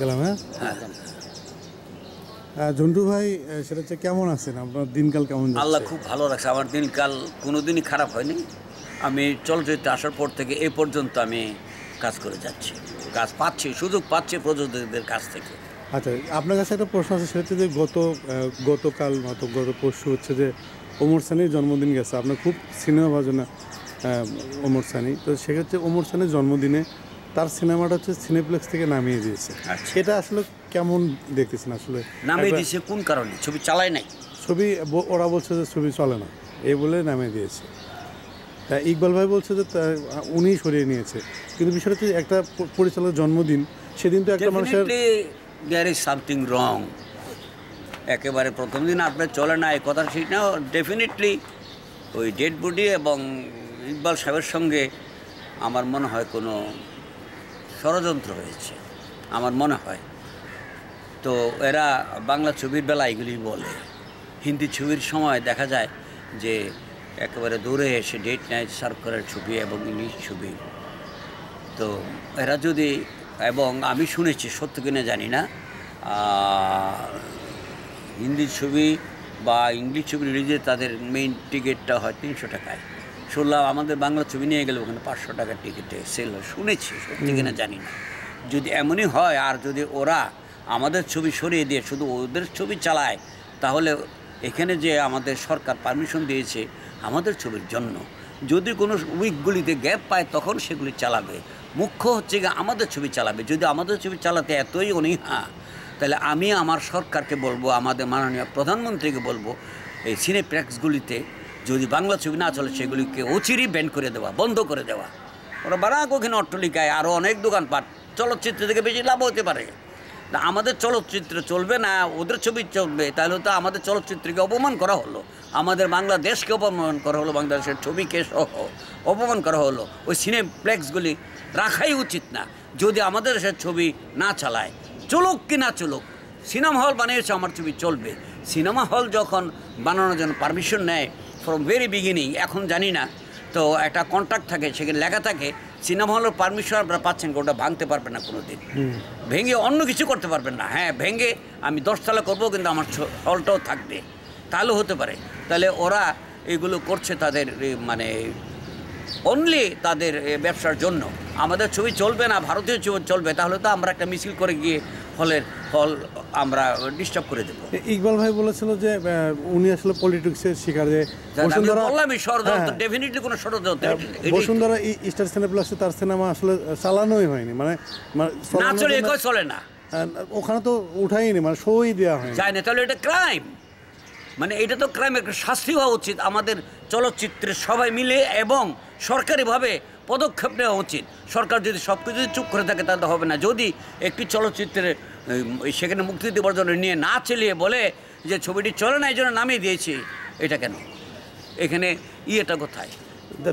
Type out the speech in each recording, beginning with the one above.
গেলাম হ্যাঁ, হ্যাঁ। ঝন্টু ভাই সেটা হচ্ছে কেমন আছেন আপনার দিনকাল কেমন আল্লাহ খুব ভালো রাখছে আমার দিনকাল কোনো দিনই খারাপ হয়নি আমি চলচ্চিত্রে আসার পর থেকে এ পর্যন্ত আমি কাজ করে যাচ্ছি কাজ পাচ্ছি সুযোগ পাচ্ছি প্রযোজকদের কাছ থেকে আচ্ছা আপনার কাছে একটা প্রশ্ন আছে সেটা হচ্ছে যে গত গতকাল মত গত পরশু হচ্ছে যে ওমর সানির জন্মদিন গেছে আপনার খুব সিনেমা বাজনা ওমর সানি তো সেক্ষেত্রে ওমর সানির জন্মদিনে তার সিনেমাটা হচ্ছে সিনেপ্লেক্স থেকে নামিয়ে দিয়েছে সেটা আচ্ছা। আসলে কেমন দেখতেছেন আসলে নামিয়ে দিয়েছে কোন কারণে ছবি চালায় নাই ছবি ওরা বলছে যে ছবি চলে না এই বলে নামিয়ে দিয়েছে তা ইকবাল ভাই বলছে যে উনি সরিয়ে নিয়েছে কিন্তু বিষয়টা হচ্ছে একটা পরিচালক জন্মদিন সেদিন তো একটা মানুষের দেয়ার ইজ সামথিং রং একেবারে প্রথম দিন আপনার চলে না এই কথা ঠিক না ডেফিনেটলি ওই ডেড বডি এবং ইকবাল সাহেবের সঙ্গে আমার মনে হয় কোনো ষড়যন্ত্র হয়েছে আমার মনে হয় তো এরা বাংলা ছবির বেলা এগুলি বলে হিন্দি ছবির সময় দেখা যায় যে একেবারে দূরে এসে ডেট নাইট সার্কুলার ছবি এবং ইংলিশ ছবি তো এরা যদি এবং আমি শুনেছি সত্য কিনা জানি না হিন্দি ছবি বা ইংলিশ ছবি রিলিজে তাদের মেইন টিকিটটা হয় তিনশো টাকায় শুনলাম আমাদের বাংলা ছবি নিয়ে গেলে ওখানে পাঁচশো টাকার টিকিটে সেল হয় শুনেছি সত্যি কিনা জানি না যদি এমনই হয় আর যদি ওরা আমাদের ছবি সরিয়ে দিয়ে শুধু ওদের ছবি চালায় তাহলে এখানে যে আমাদের সরকার পারমিশন দিয়েছে আমাদের ছবির জন্য যদি কোনো উইকগুলিতে গ্যাপ পায় তখন সেগুলি চালাবে মুখ্য হচ্ছে গিয়ে আমাদের ছবি চালাবে যদি আমাদের ছবি চালাতে এতই অনীহা হ্যাঁ, তাহলে আমি আমার সরকারকে বলবো আমাদের মাননীয় প্রধানমন্ত্রীকে বলবো এই সিনেপ্লেক্সগুলিতে যদি বাংলা ছবি না চলে সেগুলিকে অচিরই ব্যান করে দেওয়া বন্ধ করে দেওয়া ওরা বারা কখন অট্টলিকায় আরও অনেক দোকানপাট চলচ্চিত্র থেকে বেশি লাভ হতে পারে আমাদের চলচ্চিত্র চলবে না ওদের ছবি চলবে তাহলে তো আমাদের চলচ্চিত্রকে অপমান করা হলো আমাদের বাংলাদেশকে অপমান করা হলো বাংলাদেশের ছবিকে সহ অপমান করা হলো ওই সিনেপ্লেক্সগুলি রাখাই উচিত না যদি আমাদের দেশের ছবি না চালায় চলুক কি না চলুক সিনেমা হল বানিয়েছে আমার ছবি চলবে সিনেমা হল যখন বানানোর জন্য পারমিশন নেয় ফ্রম ভেরি বিগিনিং এখন জানি না তো একটা কন্ট্রাক্ট থাকে সেখানে লেখা থাকে সিনেমা হলের পারমিশন আপনারা পাচ্ছেন ওটা ভাঙতে পারবেন না কোনো দিন ভেঙে অন্য কিছু করতে পারবেন না হ্যাঁ ভেঙে আমি দশতলা করবো কিন্তু আমার হলটাও থাকবে তাহলে হতে পারে তাহলে ওরা এগুলো করছে তাদের মানে অনলি তাদের ব্যবসার জন্য আমাদের ছবি চলবে না ভারতীয় ছবি চলবে তাহলে তো আমরা একটা মিছিল করে গিয়ে ফলের ফল আমরা ডিস্টার্ব করে দেবো ইকবাল ভাই বলেছিল যে উনি আসলে পলিটিক্সের শিকার যে বললামই ষড়যন্ত্র ডেফিনেটলি হ্যাঁ। কোনো ষড়যন্ত্র বসুন্ধরা স্টার সিনেপ্লাসে তার সিনেমা আসলে চালানোই হয়নি মানে না চলে একই চলে না হ্যাঁ, ওখানে তো নি মানে শোই দেওয়া হয় যায় না তাহলে এটা ক্রাইম মানে এটা তো ক্রাইম একটা শাস্তি হওয়া উচিত আমাদের চলচ্চিত্রে সবাই মিলে এবং সরকারিভাবে পদক্ষেপ নেওয়া উচিত সরকার যদি সব কিছু চুপ করে থাকে তাহলে হবে না যদি একটি চলচ্চিত্রের সেখানে মুক্তি দেওয়ার জন্য নিয়ে না চালিয়ে বলে যে ছবিটি চলে না এই জন্য নামিয়ে দিয়েছি এটা কেন এখানে ইয়েটা কোথায়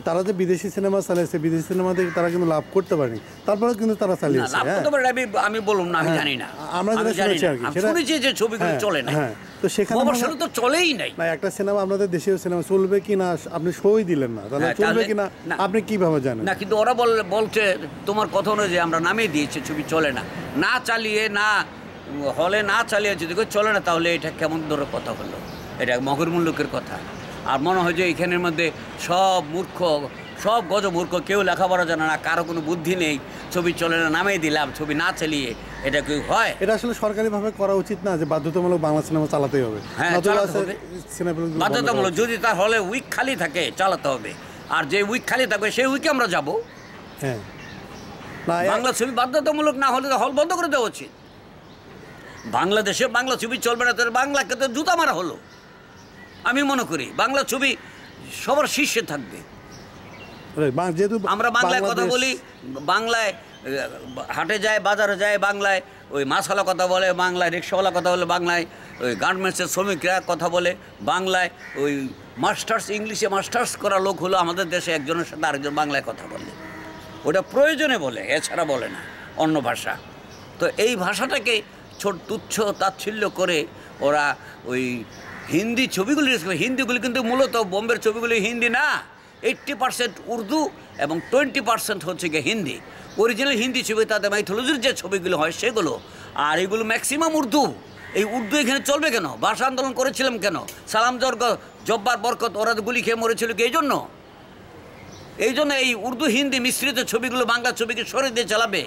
তারা যে বিদেশি সিনেমা চালিয়েছে বিদেশি সিনেমা থেকে তারা কিন্তু লাভ করতে পারেনি তারপরে কিন্তু তারা চালিয়েছে হ্যাঁ। আমি বলুন না আমি হ্যাঁ, জানি না আমরা যেটা আর কি শুনেছি যে ছবিগুলো হ্যাঁ, চলে না তো সেখানে অবসর মানে তো চলেই নাই না একটা সিনেমা আমাদের দেশীয় সিনেমা চলবে কি না আপনি শোই দিলেন না তাহলে হ্যাঁ, চলবে কি না আপনি কিভাবে জানেন না কিন্তু ওরা বলছে তোমার কথা অনুযায়ী আমরা নামিয়ে দিয়েছি ছবি চলে না না চালিয়ে না হলে না চালিয়ে যদি চলে না তাহলে এটা কেমন ধরে কথা হলো এটা মগরমুল লোকের কথা আর মনে হয় যে এখানের মধ্যে সব মূর্খ সব গজ মূর্খ কেউ লেখাপড়া জানে না কারো কোনো বুদ্ধি নেই ছবি চলে না নামিয়ে দিলাম ছবি না চালিয়ে এটা কি হয় এটা আসলে সরকারিভাবে করা উচিত না যে বাধ্যতামূলক বাংলা সিনেমা চালাতেই হবে হ্যাঁ বাধ্যতামূলক যদি তার হলে উইক খালি থাকে চালাতে হবে আর যে উইক খালি থাকবে সেই উইকে আমরা যাব হ্যাঁ বাংলা ছবি বাধ্যতামূলক না হলে হল বন্ধ করে দেওয়া উচিত বাংলাদেশে বাংলা ছবি চলবে না তাহলে বাংলাকে তো জুতা মারা হলো আমি মনে করি বাংলা ছবি সবার শীর্ষে থাকবে আমরা বাংলায় কথা বলি বাংলায় হাটে যায় বাজারে যায় বাংলায় ওই মাছওয়ালা কথা বলে বাংলায় রিক্সাওয়ালা কথা বলে বাংলায় ওই গার্মেন্টসের শ্রমিকরা কথা বলে বাংলায় ওই মাস্টার্স ইংলিশে মাস্টার্স করা লোক হলো আমাদের দেশে একজনের সাথে আরেকজন বাংলায় কথা বলে ওটা প্রয়োজনে বলে এছাড়া বলে না অন্য ভাষা তো এই ভাষাটাকে ছোট তুচ্ছ তাচ্ছিল্য করে ওরা ওই হিন্দি ছবিগুলি হিন্দিগুলি কিন্তু মূলত বোম্বের ছবিগুলি হিন্দি না এইট্টি পার্সেন্ট উর্দু এবং টোয়েন্টি পার্সেন্ট হচ্ছে গিয়ে হিন্দি অরিজিনাল হিন্দি ছবি তাদের মাইথোলজির যে ছবিগুলো হয় সেগুলো আর এগুলো ম্যাক্সিমাম উর্দু এই উর্দু এখানে চলবে কেন ভাষা আন্দোলন করেছিলাম কেন সালাম জর্গ জব্বার বরকত ওরা গুলি খেয়ে মরেছিল কি এই জন্য এই জন্য এই উর্দু হিন্দি মিশ্রিত ছবিগুলো বাংলা ছবিকে সরে দিয়ে চালাবে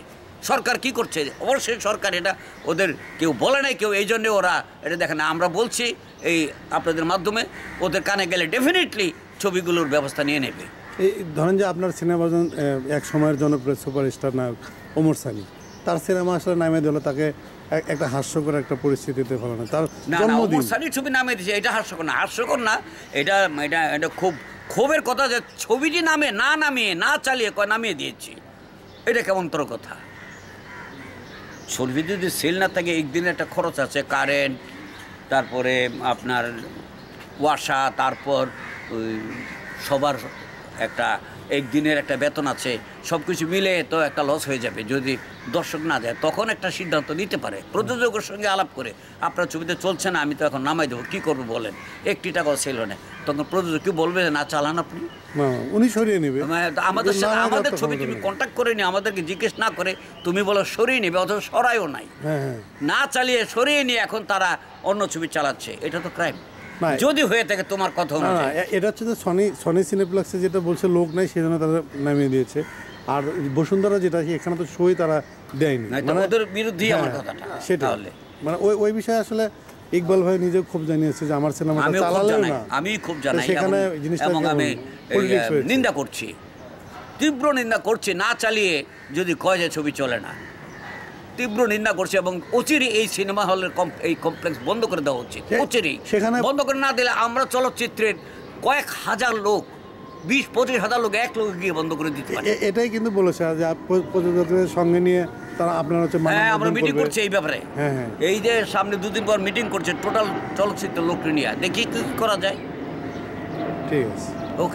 সরকার কি করছে অবশ্যই সরকার এটা ওদের কেউ বলে নাই কেউ এই জন্যে ওরা এটা দেখেন আমরা বলছি এই আপনাদের মাধ্যমে ওদের কানে গেলে ডেফিনেটলি ছবিগুলোর ব্যবস্থা নিয়ে নেবে এই ধরেন যে আপনার সিনেমা এক সময়ের জনপ্রিয় সুপারস্টার নায়ক ওমর সানি তার সিনেমা আসলে নামে দিল তাকে একটা হাস্যকর একটা পরিস্থিতিতে হলো না তার না না ওমর সানির ছবি নামে দিয়েছে এটা হাস্যকর না হাস্যকর না এটা এটা এটা খুব ক্ষোভের কথা যে ছবিটি নামে না নামিয়ে না চালিয়ে কয় নামিয়ে দিয়েছি এটা তোর কথা ছবি যদি সেল না থাকে একদিনে একটা খরচ আছে কারেন্ট তারপরে আপনার ওয়াসা তারপর সবার একটা একদিনের একটা বেতন আছে সব কিছু মিলে তো একটা লস হয়ে যাবে যদি দর্শক না যায় তখন একটা সিদ্ধান্ত নিতে পারে প্রযোজকের সঙ্গে আলাপ করে আপনার ছবিতে চলছে না আমি তো এখন নামাই দেবো কী করবো বলেন একটি টাকাও সেল হয় তখন প্রযোজক কি বলবে না চালান আপনি উনি সরিয়ে নেবে মানে আমাদের সাথে আমাদের ছবি তুমি কন্ট্যাক্ট করে নি আমাদেরকে জিজ্ঞেস না করে তুমি বলো সরিয়ে নেবে অথচ সরাইও নাই হ্যাঁ, হ্যাঁ। না চালিয়ে সরিয়ে নিয়ে এখন তারা অন্য ছবি চালাচ্ছে এটা তো ক্রাইম যদি হয়ে থাকে তোমার কথা এটা হচ্ছে যে সনি সনি সিনেপ্লেক্সে যেটা বলছে লোক নাই সেজন্য তারা নামিয়ে দিয়েছে আর বসুন্ধরা যেটা এখানে তো সই তারা দেয়নি মানে- ওদের বিরুদ্ধেই আমার হ্যাঁ, কথাটা সেটা হলে মানে ওই ওই বিষয়ে আসলে ইকবাল ভাই নিজে খুব জানিয়েছে যে আমার সিনেমা চালালেও না আমি খুব জানাই সেখানে জিনিসটা আমি নিন্দা করছি তীব্র নিন্দা করছি না চালিয়ে যদি কয় যে ছবি চলে না তীব্র নিন্দা করছে এবং অচিরে এই সিনেমা হলের এই কমপ্লেক্স বন্ধ করে দেওয়া উচিত অচিরেই সেখানে বন্ধ করে না দিলে আমরা চলচ্চিত্রের কয়েক হাজার লোক বিশ পঁচিশ হাজার লোক এক লোক গিয়ে বন্ধ করে দিতে পারে এটাই কিন্তু বলেছে যে প্রযোজকদের সঙ্গে নিয়ে তারা আপনার হচ্ছে হ্যাঁ আমরা মিটিং করছি এই ব্যাপারে হ্যাঁ, হ্যাঁ। এই যে সামনে দুদিন পর মিটিং করছে টোটাল চলচ্চিত্র লোককে নিয়ে দেখি কি করা যায় ঠিক আছে ওকে